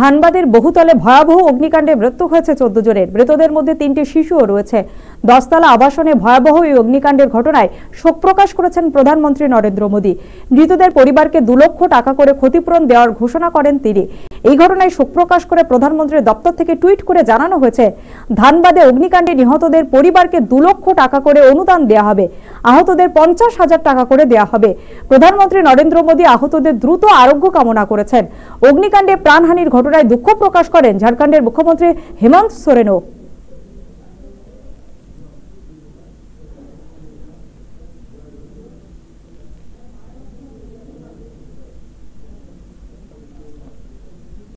ধানবাদের বহুতলে ভয়াবহ অগ্নিকাণ্ডে মৃত্যু হয়েছে চোদ্দ জনের মৃতদের মধ্যে তিনটি শিশুও রয়েছে দশতলা আবাসনে ভয়াবহ এই অগ্নিকাণ্ডের ঘটনায় শোক প্রকাশ করেছেন প্রধানমন্ত্রী নরেন্দ্র মোদী মৃতদের পরিবারকে দু লক্ষ টাকা করে ক্ষতিপূরণ দেওয়ার ঘোষণা করেন তিনি এই ঘটনায় শোক প্রকাশ করে প্রধানমন্ত্রীর দপ্তর থেকে টুইট করে জানানো হয়েছে ধানবাদে অগ্নিকাণ্ডে নিহতদের পরিবারকে দু লক্ষ টাকা করে অনুদান দেওয়া হবে আহতদের পঞ্চাশ হাজার টাকা করে দেওয়া হবে প্রধানমন্ত্রী নরেন্দ্র মোদী আহতদের দ্রুত আরোগ্য কামনা করেছেন অগ্নিকাণ্ডে প্রাণহানির ঘটনায় দুঃখ প্রকাশ করেন ঝাড়খণ্ডের মুখ্যমন্ত্রী হেমন্ত সোরেনও